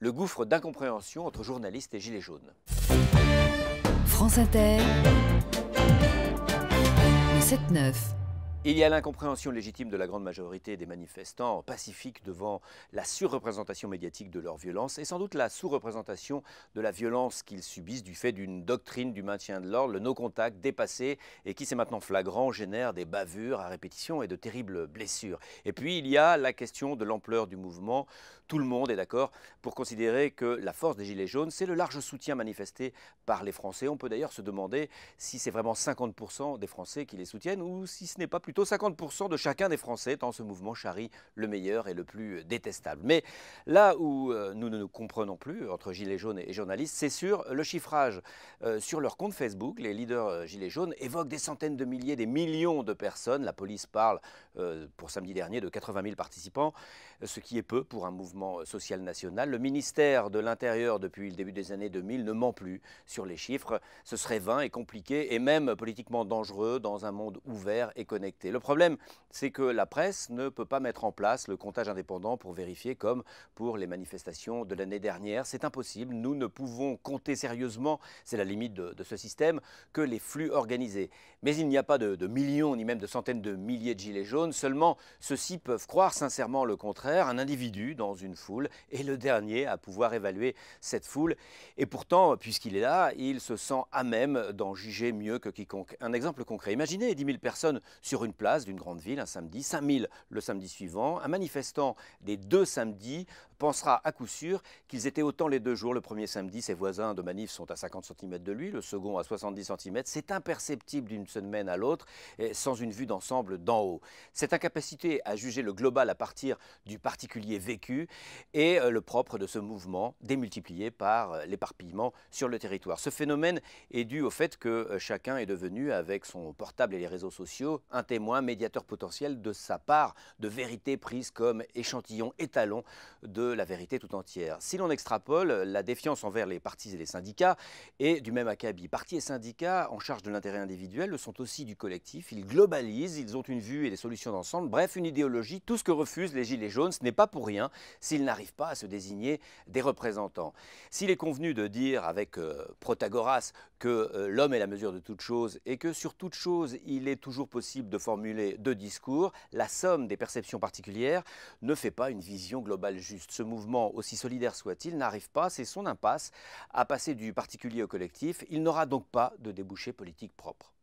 le gouffre d'incompréhension entre journalistes et gilets jaunes. France Inter, le 7-9. Il y a l'incompréhension légitime de la grande majorité des manifestants pacifiques devant la surreprésentation médiatique de leur violence et sans doute la sous-représentation de la violence qu'ils subissent du fait d'une doctrine du maintien de l'ordre, le no-contact dépassé et qui, c'est maintenant flagrant, génère des bavures à répétition et de terribles blessures. Et puis il y a la question de l'ampleur du mouvement. Tout le monde est d'accord pour considérer que la force des Gilets jaunes, c'est le large soutien manifesté par les Français. On peut d'ailleurs se demander si c'est vraiment 50% des Français qui les soutiennent ou si ce n'est pas plus plutôt 50% de chacun des Français, tant ce mouvement charrie le meilleur et le plus détestable. Mais là où euh, nous ne nous comprenons plus, entre Gilets jaunes et journalistes, c'est sur le chiffrage. Euh, sur leur compte Facebook, les leaders euh, Gilets jaunes évoquent des centaines de milliers, des millions de personnes. La police parle pour samedi dernier de 80 000 participants, ce qui est peu pour un mouvement social national. Le ministère de l'Intérieur, depuis le début des années 2000, ne ment plus sur les chiffres. Ce serait vain et compliqué et même politiquement dangereux dans un monde ouvert et connecté le problème, c'est que la presse ne peut pas mettre en place le comptage indépendant pour vérifier, comme pour les manifestations de l'année dernière. C'est impossible. Nous ne pouvons compter sérieusement, c'est la limite de, ce système, que les flux organisés. Mais il n'y a pas de, de millions ni même de centaines de milliers de gilets jaunes. Seulement, ceux-ci peuvent croire sincèrement le contraire. Un individu dans une foule est le dernier à pouvoir évaluer cette foule. Et pourtant, puisqu'il est là, il se sent à même d'en juger mieux que quiconque. Un exemple concret. Imaginez 10 000 personnes sur une place d'une grande ville un samedi, 5000 le samedi suivant. Un manifestant des deux samedis pensera à coup sûr qu'ils étaient autant les deux jours. Le premier samedi, ses voisins de manif sont à 50 cm de lui, le second à 70 cm. C'est imperceptible d'une semaine à l'autre, sans une vue d'ensemble d'en haut. Cette incapacité à juger le global à partir du particulier vécu est euh, le propre de ce mouvement, démultiplié par euh, l'éparpillement sur le territoire. Ce phénomène est dû au fait que euh, chacun est devenu, avec son portable et les réseaux sociaux, un moins médiateur potentiel de sa part de vérité prise comme échantillon étalon de la vérité tout entière. Si l'on extrapole, la défiance envers les partis et les syndicats est du même acabit. Partis et syndicats en charge de l'intérêt individuel le sont aussi du collectif. Ils globalisent, ils ont une vue et des solutions d'ensemble. Bref, une idéologie. Tout ce que refusent les Gilets jaunes, ce n'est pas pour rien s'ils n'arrivent pas à se désigner des représentants. S'il est convenu de dire avec euh, Protagoras que euh, l'homme est la mesure de toute chose et que sur toute chose, il est toujours possible de formuler deux discours, la somme des perceptions particulières ne fait pas une vision globale juste. Ce mouvement, aussi solidaire soit-il, n'arrive pas, c'est son impasse, à passer du particulier au collectif. Il n'aura donc pas de débouché politique propre.